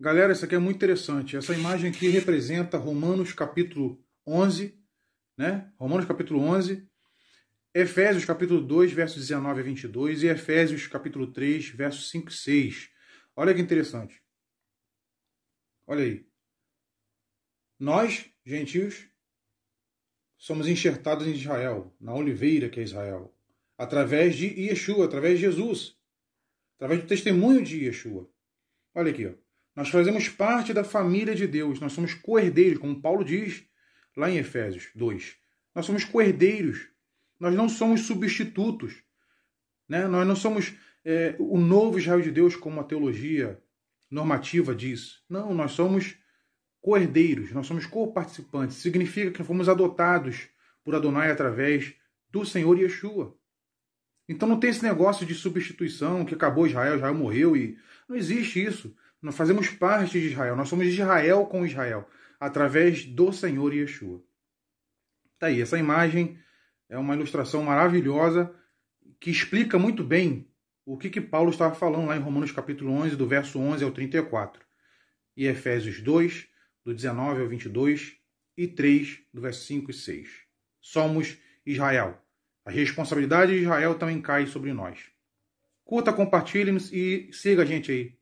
Galera, isso aqui é muito interessante. Essa imagem aqui representa Romanos capítulo 11, né? Romanos capítulo 11, Efésios capítulo 2, versos 19 a 22 e Efésios capítulo 3, versos 5 e 6. Olha que interessante. Olha aí. Nós, gentios, somos enxertados em Israel, na oliveira que é Israel, através de Yeshua, através de Jesus, através do testemunho de Yeshua. Olha aqui, ó. Nós fazemos parte da família de Deus, nós somos coerdeiros, como Paulo diz lá em Efésios 2. Nós somos coerdeiros, nós não somos substitutos, né? nós não somos é, o novo Israel de Deus, como a teologia normativa diz. Não, nós somos coerdeiros, nós somos co-participantes. Significa que fomos adotados por Adonai através do Senhor Yeshua. Então não tem esse negócio de substituição que acabou Israel, Israel morreu e não existe isso. Nós fazemos parte de Israel, nós somos Israel com Israel, através do Senhor Yeshua. Tá aí, essa imagem é uma ilustração maravilhosa que explica muito bem o que, que Paulo estava falando lá em Romanos capítulo 11, do verso 11 ao 34, e Efésios 2, do 19 ao 22, e 3, do verso 5 e 6. Somos Israel. A responsabilidade de Israel também cai sobre nós. Curta, compartilhe e siga a gente aí